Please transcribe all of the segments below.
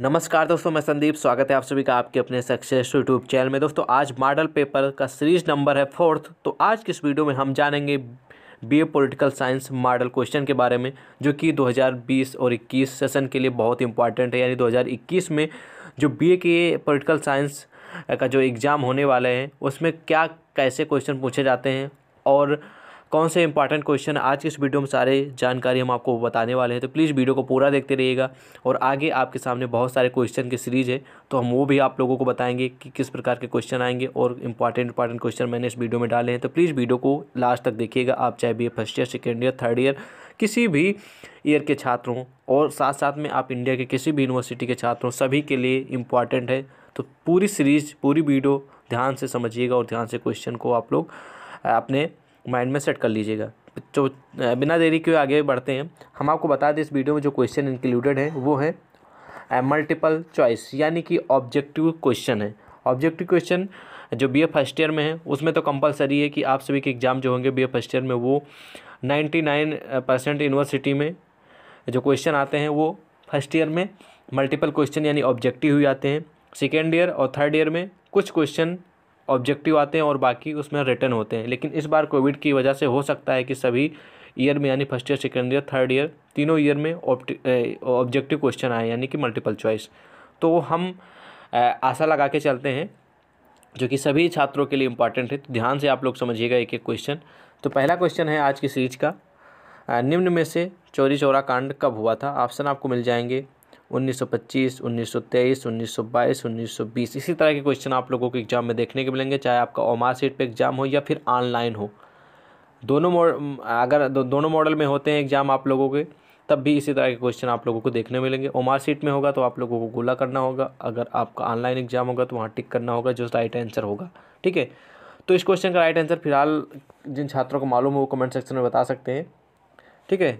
नमस्कार दोस्तों मैं संदीप स्वागत है आप सभी का आपके अपने सक्सेस यूट्यूब चैनल में दोस्तों आज मॉडल पेपर का सीरीज नंबर है फोर्थ तो आज की इस वीडियो में हम जानेंगे BA political science model question के बारे में जो कि 2020 और 21 सेशन के लिए बहुत इंपॉर्टेंट है यानी 2021 में जो ए के पोलिटिकल साइंस का जो एग्ज़ाम होने वाले हैं उसमें क्या कैसे क्वेश्चन पूछे जाते हैं और कौन से इंपॉर्टेंट क्वेश्चन आज के इस वीडियो में सारे जानकारी हम आपको बताने वाले हैं तो प्लीज़ वीडियो को पूरा देखते रहिएगा और आगे आपके सामने बहुत सारे क्वेश्चन की सीरीज़ है तो हम वो भी आप लोगों को बताएंगे कि किस प्रकार के क्वेश्चन आएंगे और इंपॉर्टेंट इंपॉर्टेंट क्वेश्चन मैंने इस वीडियो में डाले हैं तो प्लीज़ वीडियो को लास्ट तक देखिएगा आप चाहे B first year second year third year किसी भी ईयर के छात्रों और साथ साथ में आप इंडिया के किसी भी यूनिवर्सिटी के छात्रों सभी के लिए इम्पॉर्टेंट है तो पूरी सीरीज़ पूरी वीडियो ध्यान से समझिएगा और ध्यान से क्वेश्चन को आप लोग अपने माइंड में सेट कर लीजिएगा तो बिना देरी के आगे बढ़ते हैं हम आपको बता दें इस वीडियो में जो क्वेश्चन इंक्लूडेड हैं वो है मल्टीपल चॉइस यानी कि ऑब्जेक्टिव क्वेश्चन है ऑब्जेक्टिव क्वेश्चन जो बी ए फर्स्ट ईयर में है उसमें तो कंपलसरी है कि आप सभी के एग्ज़ाम जो होंगे बी ए फर्स्ट ईयर में वो नाइन्टी नाइन परसेंट यूनिवर्सिटी में जो क्वेश्चन आते हैं वो फर्स्ट ईयर में मल्टीपल क्वेश्चन यानी ऑब्जेक्टिव ही आते हैं सेकेंड ईयर और थर्ड ईयर में कुछ क्वेश्चन ऑब्जेक्टिव आते हैं और बाकी उसमें रिटर्न होते हैं लेकिन इस बार कोविड की वजह से हो सकता है कि सभी ईयर में यानी first year second year third year तीनों ईयर में ऑब्जेक्टिव क्वेश्चन आए यानी कि मल्टीपल चॉइस तो हम आशा लगा के चलते हैं जो कि सभी छात्रों के लिए इम्पॉर्टेंट है तो ध्यान से आप लोग समझिएगा एक एक क्वेश्चन तो पहला क्वेश्चन है आज की सीरीज का निम्न में से चोरी चौरा कांड कब हुआ था ऑप्शन आपको मिल जाएंगे 1925, 1923, 1922, 1920 इसी तरह के क्वेश्चन आप लोगों को एग्जाम में देखने के मिलेंगे चाहे आपका ओमार सीट पे एग्ज़ाम हो या फिर ऑनलाइन हो दोनों अगर दो, दोनों मॉडल में होते हैं एग्ज़ाम आप लोगों के तब भी इसी तरह के क्वेश्चन आप लोगों को देखने मिलेंगे ओमार सीट में होगा तो आप लोगों को गोला करना होगा अगर आपका ऑनलाइन एग्जाम होगा तो वहाँ टिक करना होगा जो राइट आंसर होगा ठीक है तो इस क्वेश्चन का राइट आंसर फिलहाल जिन छात्रों को मालूम हो वो कमेंट सेक्शन में बता सकते हैं ठीक है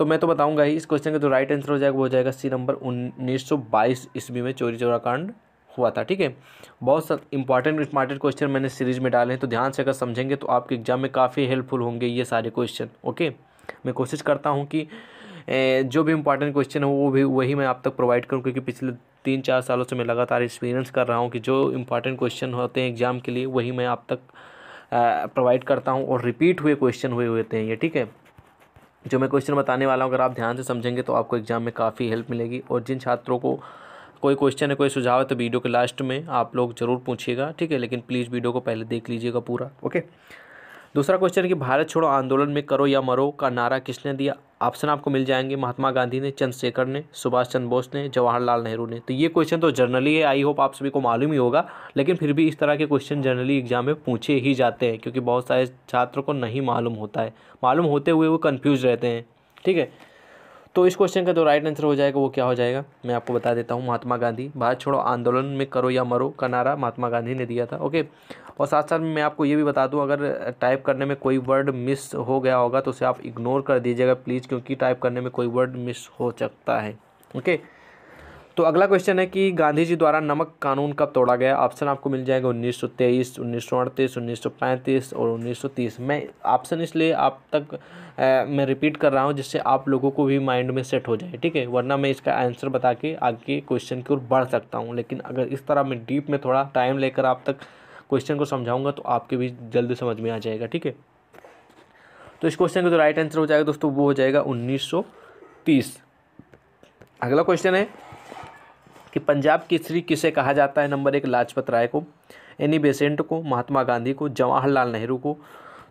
तो मैं तो बताऊंगा ही इस क्वेश्चन का जो राइट आंसर हो जाएगा वो हो जाएगा सी नंबर उन्नीस सौ बाईस ईस्वी में चोरी चोरा कांड हुआ था ठीक है बहुत सा इंपॉर्टेंट इंपॉर्टेंट क्वेश्चन मैंने सीरीज में डाले हैं तो ध्यान से अगर समझेंगे तो आपके एग्जाम में काफ़ी हेल्पफुल होंगे ये सारे क्वेश्चन ओके मैं कोशिश करता हूँ कि जो भी इंपॉर्टेंट क्वेश्चन है वो भी वही मैं आप तक प्रोवाइड करूँ क्योंकि पिछले तीन चार सालों से मैं लगातार एक्सपीरियंस कर रहा हूँ कि जो इंपॉर्टेंट क्वेश्चन होते हैं एग्ज़ाम के लिए वही मैं आप तक प्रोवाइड करता हूँ और रिपीट हुए क्वेश्चन हुए होते हैं ये ठीक है जो मैं क्वेश्चन बताने वाला हूँ अगर आप ध्यान से समझेंगे तो आपको एग्ज़ाम में काफ़ी हेल्प मिलेगी और जिन छात्रों को कोई क्वेश्चन है कोई सुझाव है तो वीडियो के लास्ट में आप लोग ज़रूर पूछिएगा ठीक है लेकिन प्लीज़ वीडियो को पहले देख लीजिएगा पूरा ओके दूसरा क्वेश्चन कि भारत छोड़ो आंदोलन में करो या मरो का नारा किसने दिया ऑप्शन आपको मिल जाएंगे महात्मा गांधी ने चंद्रशेखर ने सुभाष चंद्र बोस ने जवाहरलाल नेहरू ने तो ये क्वेश्चन तो जनरली है आई होप आप सभी को मालूम ही होगा लेकिन फिर भी इस तरह के क्वेश्चन जनरली एग्जाम में पूछे ही जाते हैं क्योंकि बहुत सारे छात्रों को नहीं मालूम होता है मालूम होते हुए वो कन्फ्यूज रहते हैं ठीक है तो इस क्वेश्चन का जो राइट आंसर हो जाएगा वो क्या हो जाएगा मैं आपको बता देता हूँ महात्मा गांधी भारत छोड़ो आंदोलन में करो या मरो का नारा महात्मा गांधी ने दिया था ओके और साथ साथ मैं आपको ये भी बता दूँ अगर टाइप करने में कोई वर्ड मिस हो गया होगा तो उसे आप इग्नोर कर दीजिएगा प्लीज़ क्योंकि टाइप करने में कोई वर्ड मिस हो सकता है ओके तो अगला क्वेश्चन है कि गांधी जी द्वारा नमक कानून कब तोड़ा गया ऑप्शन आपको मिल जाएगा 1923, 1938, 1935 और 1930 मैं ऑप्शन इसलिए आप तक आ, मैं रिपीट कर रहा हूँ जिससे आप लोगों को भी माइंड में सेट हो जाए ठीक है वरना मैं इसका आंसर बता के आगे क्वेश्चन की ओर बढ़ सकता हूँ लेकिन अगर इस तरह मैं डीप में थोड़ा टाइम लेकर आप तक क्वेश्चन को समझाऊंगा तो आपके भी जल्द समझ में आ जाएगा ठीक है तो इस क्वेश्चन का जो राइट आंसर हो जाएगा दोस्तों वो हो जाएगा उन्नीस अगला क्वेश्चन है कि पंजाब केसरी किसे कहा जाता है नंबर एक लाजपत राय को एनी बेसेंट को महात्मा गांधी को जवाहरलाल नेहरू को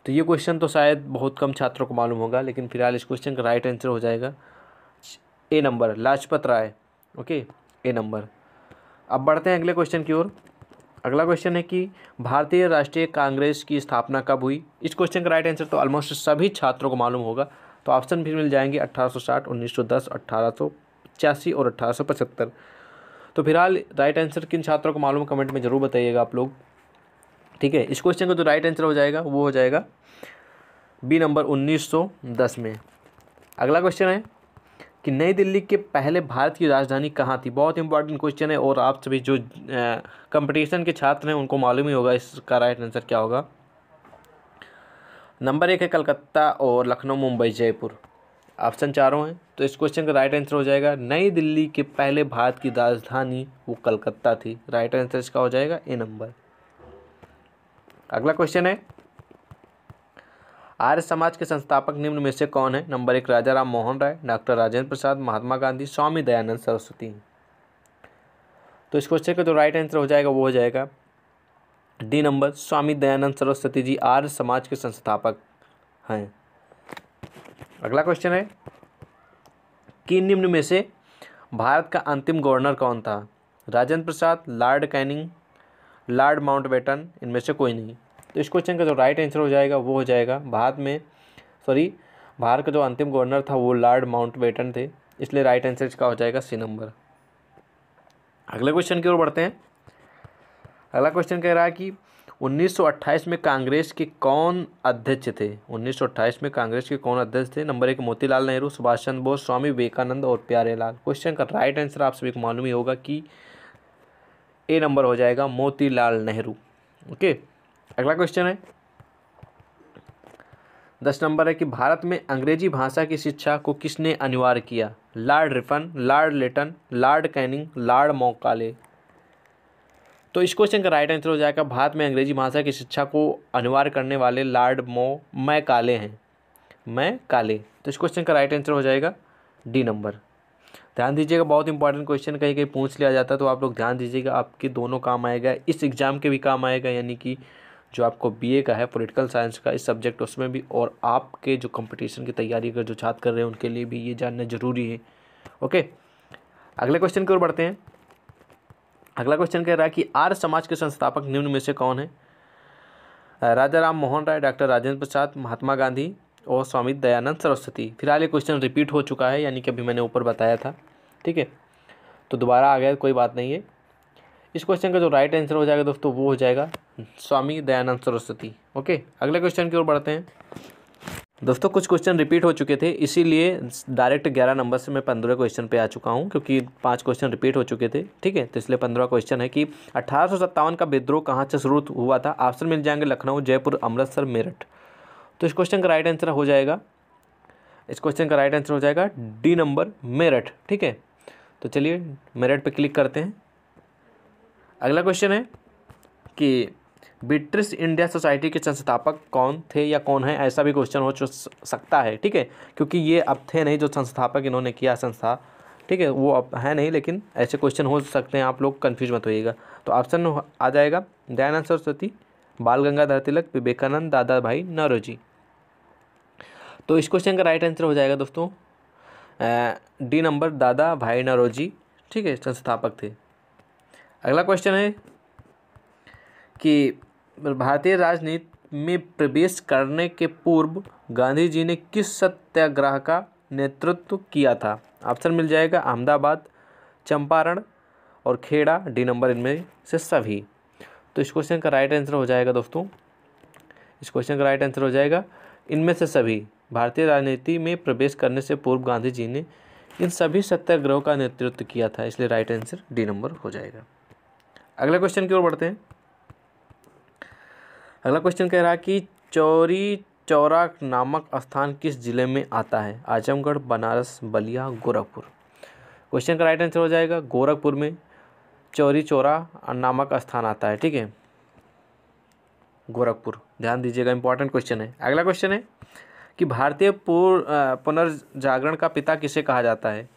तो ये क्वेश्चन तो शायद बहुत कम छात्रों को मालूम होगा लेकिन फिलहाल इस क्वेश्चन का राइट आंसर हो जाएगा A number Lajpat Rai okay A number अब बढ़ते हैं अगले क्वेश्चन की ओर अगला क्वेश्चन है कि भारतीय राष्ट्रीय कांग्रेस की स्थापना कब हुई इस क्वेश्चन का राइट आंसर तो ऑलमोस्ट सभी छात्रों को मालूम होगा तो ऑप्शन भी मिल जाएंगे 1860, 1910, 1885 और 1875 तो फिलहाल राइट आंसर किन छात्रों को मालूम कमेंट में ज़रूर बताइएगा आप लोग ठीक है इस क्वेश्चन का जो राइट आंसर हो जाएगा वो हो जाएगा बी नंबर 1910 में अगला क्वेश्चन है कि नई दिल्ली के पहले भारत की राजधानी कहाँ थी बहुत इंपॉर्टेंट क्वेश्चन है और आप सभी जो कंपटीशन के छात्र हैं उनको मालूम ही होगा इसका राइट आंसर क्या होगा नंबर एक है कलकत्ता और लखनऊ मुंबई जयपुर ऑप्शन चारों हैं तो इस क्वेश्चन का राइट आंसर हो जाएगा नई दिल्ली के पहले भारत की राजधानी वो कलकत्ता थी राइट आंसर इसका हो जाएगा ए नंबर अगला क्वेश्चन है आर्य समाज के संस्थापक निम्न में से कौन है नंबर एक राजा राम मोहन राय डॉक्टर राजेंद्र प्रसाद महात्मा गांधी स्वामी दयानंद सरस्वती तो इस क्वेश्चन का जो राइट आंसर हो जाएगा वो हो जाएगा डी नंबर स्वामी दयानंद सरस्वती जी आर्य समाज के संस्थापक हैं अगला क्वेश्चन है कि निम्न में से भारत का अंतिम गवर्नर कौन था Rajendra Prasad Lord Canning Lord Mountbatten इनमें से कोई नहीं तो इस क्वेश्चन का जो राइट आंसर हो जाएगा वो हो जाएगा भारत में सॉरी भारत का जो अंतिम गवर्नर था वो लॉर्ड बेटन थे इसलिए राइट आंसर इसका हो जाएगा सी नंबर अगले क्वेश्चन की ओर बढ़ते हैं अगला क्वेश्चन कह रहा है कि 1928 में कांग्रेस के कौन अध्यक्ष थे 1928 में कांग्रेस के कौन अध्यक्ष थे नंबर एक मोतीलाल नेहरू सुभाष चंद्र बोस स्वामी विवेकानंद और प्यारेलाल क्वेश्चन का राइट आंसर आप सभी को मालूम ही होगा कि ए नंबर हो जाएगा मोतीलाल नेहरू ओके okay? अगला क्वेश्चन है दस नंबर है कि भारत में अंग्रेजी भाषा की शिक्षा को किसने अनिवार्य किया Lord Ripon Lord Lytton Lord Canning Lord Macaulay तो इस क्वेश्चन का राइट आंसर हो जाएगा भारत में अंग्रेजी भाषा की शिक्षा को अनिवार्य करने वाले लॉर्ड मो मै काले हैं मैं काले तो इस क्वेश्चन का राइट आंसर हो जाएगा डी नंबर ध्यान दीजिएगा बहुत इंपॉर्टेंट क्वेश्चन कहीं कहीं पूछ लिया जाता है तो आप लोग ध्यान दीजिएगा आपके दोनों काम आएगा इस एग्ज़ाम के भी काम आएगा यानी कि जो आपको बीए का है पॉलिटिकल साइंस का इस सब्जेक्ट उसमें भी और आपके जो कंपटीशन की तैयारी कर जो छात्र कर रहे हैं उनके लिए भी ये जानना ज़रूरी है ओके अगले क्वेश्चन की ओर बढ़ते हैं अगला क्वेश्चन कह रहा है कि आर्य समाज के संस्थापक निम्न में से कौन है राजा राम मोहन राय डॉक्टर राजेंद्र प्रसाद महात्मा गांधी और स्वामी दयानंद सरस्वती फिलहाल ये क्वेश्चन रिपीट हो चुका है यानी कि अभी मैंने ऊपर बताया था ठीक है तो दोबारा आ गया कोई बात नहीं है इस क्वेश्चन का जो राइट आंसर हो जाएगा दोस्तों वो हो जाएगा स्वामी दयानंद सरस्वती ओके अगले क्वेश्चन की ओर बढ़ते हैं दोस्तों कुछ क्वेश्चन रिपीट हो चुके थे इसीलिए डायरेक्ट ग्यारह नंबर से मैं पंद्रह क्वेश्चन पे आ चुका हूँ क्योंकि पांच क्वेश्चन रिपीट हो चुके थे ठीक है तो इसलिए पंद्रह क्वेश्चन है कि अठारह का विद्रोह कहाँ से शुरू हुआ था ऑप्शन मिल जाएंगे लखनऊ जयपुर अमृतसर मेरठ तो इस क्वेश्चन का राइट आंसर हो जाएगा इस क्वेश्चन का राइट आंसर हो जाएगा डी नंबर मेरठ ठीक है तो चलिए मेरठ पर क्लिक करते हैं अगला क्वेश्चन है कि ब्रिटिश इंडिया सोसाइटी के संस्थापक कौन थे या कौन है ऐसा भी क्वेश्चन हो सकता है ठीक है क्योंकि ये अब थे नहीं जो संस्थापक इन्होंने किया संस्था ठीक है वो अब है नहीं लेकिन ऐसे क्वेश्चन हो सकते हैं आप लोग कन्फ्यूज मत होइएगा तो ऑप्शन आ जाएगा दयानंद सरस्वती बाल गंगाधर तिलक विवेकानंद दादा भाई नरोजी तो इस क्वेश्चन का राइट आंसर हो जाएगा दोस्तों डी नंबर दादा भाई नरोजी ठीक है संस्थापक थे अगला क्वेश्चन है कि भारतीय राजनीति में प्रवेश करने के पूर्व गांधी जी ने किस सत्याग्रह का नेतृत्व किया था ऑप्शन मिल जाएगा अहमदाबाद चंपारण और खेड़ा डी नंबर इनमें से सभी तो इस क्वेश्चन का राइट आंसर हो जाएगा दोस्तों इस क्वेश्चन का राइट आंसर हो जाएगा इनमें से सभी भारतीय राजनीति में प्रवेश करने से पूर्व गांधी जी ने इन सभी सत्याग्रहों का नेतृत्व किया था इसलिए राइट आंसर डी नंबर हो जाएगा अगला क्वेश्चन की ओर बढ़ते हैं अगला क्वेश्चन कह रहा है कि चौरी चौरा नामक स्थान किस ज़िले में आता है आजमगढ़ बनारस बलिया गोरखपुर क्वेश्चन का राइट आंसर हो जाएगा गोरखपुर में चौरी चौरा नामक स्थान आता है ठीक है गोरखपुर ध्यान दीजिएगा इंपॉर्टेंट क्वेश्चन है अगला क्वेश्चन है कि भारतीय पूर्व पुनर्जागरण का पिता किसे कहा जाता है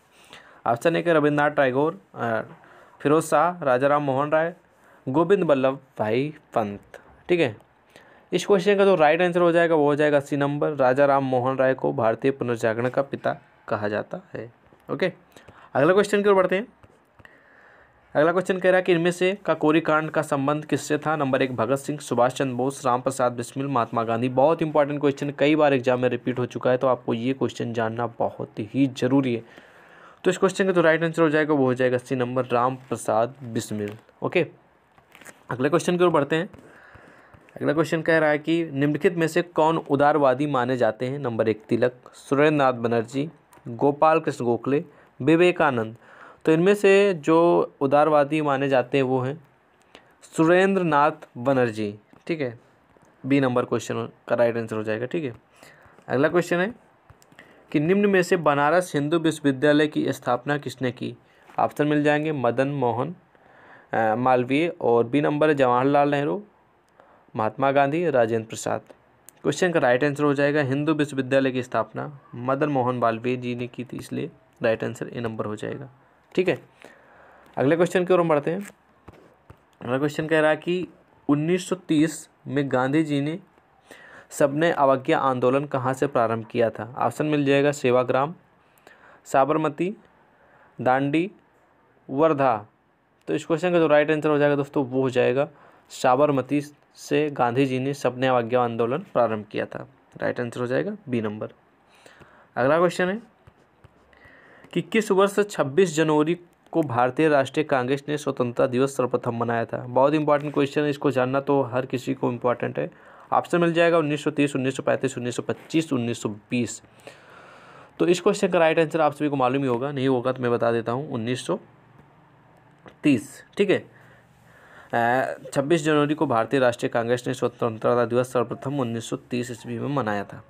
ऑप्शन एक है रविन्द्रनाथ टैगोर फिरोज शाह राजा राम मोहन राय गोविंद बल्लभ भाई पंत ठीक है इस क्वेश्चन का जो तो राइट आंसर हो जाएगा वो हो जाएगा सी नंबर राजा राम मोहन राय को भारतीय पुनर्जागरण का पिता कहा जाता है ओके अगला क्वेश्चन की ओर बढ़ते हैं अगला क्वेश्चन कह रहा है कि इनमें से काकोरी कांड का संबंध किससे था नंबर एक भगत सिंह सुभाष चंद्र बोस राम प्रसाद बिस्मिल महात्मा गांधी बहुत इंपॉर्टेंट क्वेश्चन कई बार एग्जाम में रिपीट हो चुका है तो आपको ये क्वेश्चन जानना बहुत ही जरूरी है तो इस क्वेश्चन का जो राइट आंसर हो जाएगा वो हो जाएगा C number Ram Prasad Bismil okay अगले क्वेश्चन की ओर बढ़ते हैं अगला क्वेश्चन कह रहा है कि निम्नलिखित में से कौन उदारवादी माने जाते हैं नंबर एक तिलक सुरेंद्र नाथ बनर्जी गोपाल कृष्ण गोखले विवेकानंद तो इनमें से जो उदारवादी माने जाते हैं वो हैं सुरेंद्र नाथ बनर्जी ठीक है बी नंबर क्वेश्चन का राइट आंसर हो जाएगा ठीक है अगला क्वेश्चन है कि निम्न में से बनारस हिंदू विश्वविद्यालय की स्थापना किसने की ऑप्शन मिल जाएंगे मदन मोहन मालवीय और बी नंबर है जवाहरलाल नेहरू महात्मा गांधी राजेंद्र प्रसाद क्वेश्चन का राइट आंसर हो जाएगा हिंदू विश्वविद्यालय की स्थापना मदन मोहन मालवीय जी ने की थी इसलिए राइट आंसर ए नंबर हो जाएगा ठीक है अगले क्वेश्चन की ओर हम बढ़ते हैं अगला क्वेश्चन कह रहा है कि 1930 में गांधी जी ने सबने अवज्ञा आंदोलन कहाँ से प्रारंभ किया था ऑप्शन मिल जाएगा सेवाग्राम साबरमती दांडी वर्धा तो इस क्वेश्चन का जो राइट आंसर हो जाएगा दोस्तों वो हो जाएगा साबरमती से गांधी जी ने सबने अवज्ञा आंदोलन प्रारंभ किया था राइट आंसर हो जाएगा बी नंबर अगला क्वेश्चन है कि किस वर्ष छब्बीस जनवरी को भारतीय राष्ट्रीय कांग्रेस ने स्वतंत्रता दिवस सर्वप्रथम मनाया था बहुत इंपॉर्टेंट क्वेश्चन है इसको जानना तो हर किसी को इम्पॉर्टेंट है आपसे मिल जाएगा 1930, 1935, 1925, 1920 तो इस क्वेश्चन का राइट आंसर आप सभी को मालूम ही होगा नहीं होगा तो मैं बता देता हूँ 1930 ठीक है छब्बीस जनवरी को भारतीय राष्ट्रीय कांग्रेस ने स्वतंत्रता दिवस सर्वप्रथम 1930 ईस्वी में मनाया था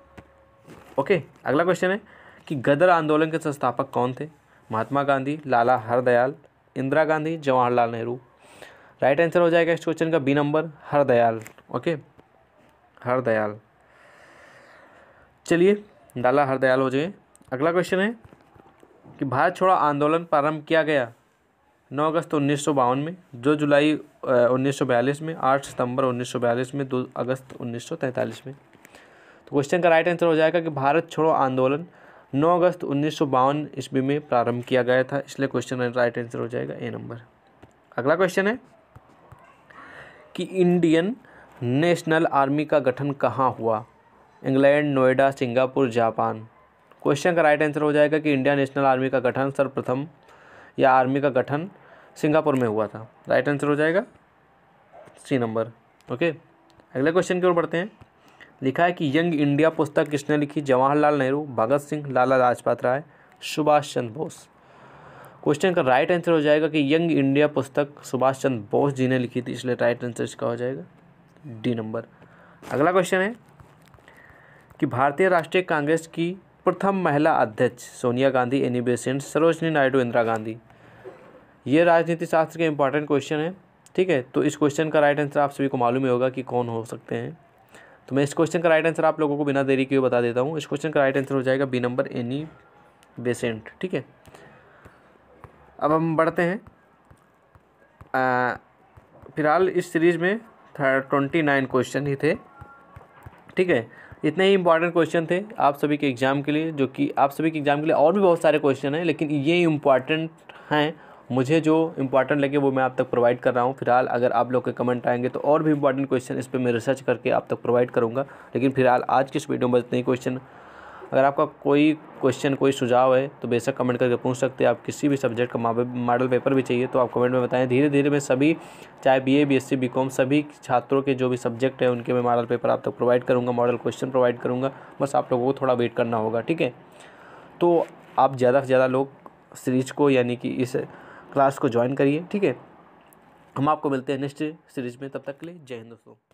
ओके अगला क्वेश्चन है कि गदर आंदोलन के संस्थापक कौन थे महात्मा गांधी लाला हरदयाल इंदिरा गांधी जवाहरलाल नेहरू राइट आंसर हो जाएगा इस क्वेश्चन का B number Hardayal okay Har Dayal चलिए लाला हर दयाल हो जाइए अगला क्वेश्चन है कि भारत छोड़ो आंदोलन प्रारंभ किया गया 9 अगस्त उन्नीस में दो जुलाई उन्नीस में आठ सितंबर उन्नीस में दो अगस्त उन्नीस में तो क्वेश्चन का राइट आंसर हो जाएगा कि भारत छोड़ो आंदोलन 9 अगस्त उन्नीस ईस्वी में प्रारंभ किया गया था इसलिए क्वेश्चन राइट आंसर हो जाएगा ए नंबर अगला क्वेश्चन है कि इंडियन नेशनल आर्मी का गठन कहाँ हुआ England Noida Singapore Japan question का राइट आंसर हो जाएगा कि इंडिया नेशनल आर्मी का गठन सर्वप्रथम या आर्मी का गठन सिंगापुर में हुआ था राइट आंसर हो जाएगा सी नंबर ओके अगले क्वेश्चन की ओर बढ़ते हैं लिखा है कि यंग इंडिया पुस्तक किसने लिखी जवाहरलाल नेहरू भगत सिंह लाला लाजपत राय सुभाष चंद्र बोस क्वेश्चन का राइट आंसर हो जाएगा कि यंग इंडिया पुस्तक सुभाष चंद्र बोस जी ने लिखी थी इसलिए राइट आंसर इसका हो जाएगा डी नंबर अगला क्वेश्चन है कि भारतीय राष्ट्रीय कांग्रेस की प्रथम महिला अध्यक्ष सोनिया गांधी एनी बेसेंट सरोजनी नायडू इंदिरा गांधी ये राजनीति शास्त्र के इंपॉर्टेंट क्वेश्चन है ठीक है तो इस क्वेश्चन का राइट आंसर आप सभी को मालूम ही होगा कि कौन हो सकते हैं तो मैं इस क्वेश्चन का राइट आंसर आप लोगों को बिना देरी के बता देता हूँ इस क्वेश्चन का राइट आंसर हो जाएगा बी नंबर एनी बेसेंट ठीक है अब हम बढ़ते हैं फिलहाल इस सीरीज़ में ट्वेंटी नाइन क्वेश्चन ही थे ठीक है इतने ही इंपॉर्टेंट क्वेश्चन थे आप सभी के एग्ज़ाम के लिए जो कि आप सभी के एग्ज़ाम के लिए और भी बहुत सारे क्वेश्चन हैं लेकिन ये इंपॉर्टेंट हैं मुझे जो इंपॉर्टेंट लगे वो मैं आप तक प्रोवाइड कर रहा हूँ फिलहाल अगर आप लोग के कमेंट आएंगे तो और भी इंपॉर्टेंट क्वेश्चन इस पर मैं रिसर्च करके आप तक प्रोवाइड करूँगा लेकिन फिलहाल आज के इस वीडियो में इतने क्वेश्चन अगर आपका कोई क्वेश्चन कोई सुझाव है तो बेशक कमेंट करके पूछ सकते हैं आप किसी भी सब्जेक्ट का मॉडल पेपर भी चाहिए तो आप कमेंट में बताएं धीरे धीरे मैं सभी चाहे B A B S C B com सभी छात्रों के जो भी सब्जेक्ट हैं उनके मैं मॉडल पेपर आप तक तो प्रोवाइड करूँगा मॉडल क्वेश्चन प्रोवाइड करूँगा बस आप लोगों को थोड़ा वेट करना होगा ठीक है तो आप ज़्यादा से ज़्यादा लोग सीरीज को यानी कि इस क्लास को ज्वाइन करिए ठीक है हम आपको मिलते हैं नेक्स्ट सीरीज में तब तक के लिए जय हिंद दोस्तों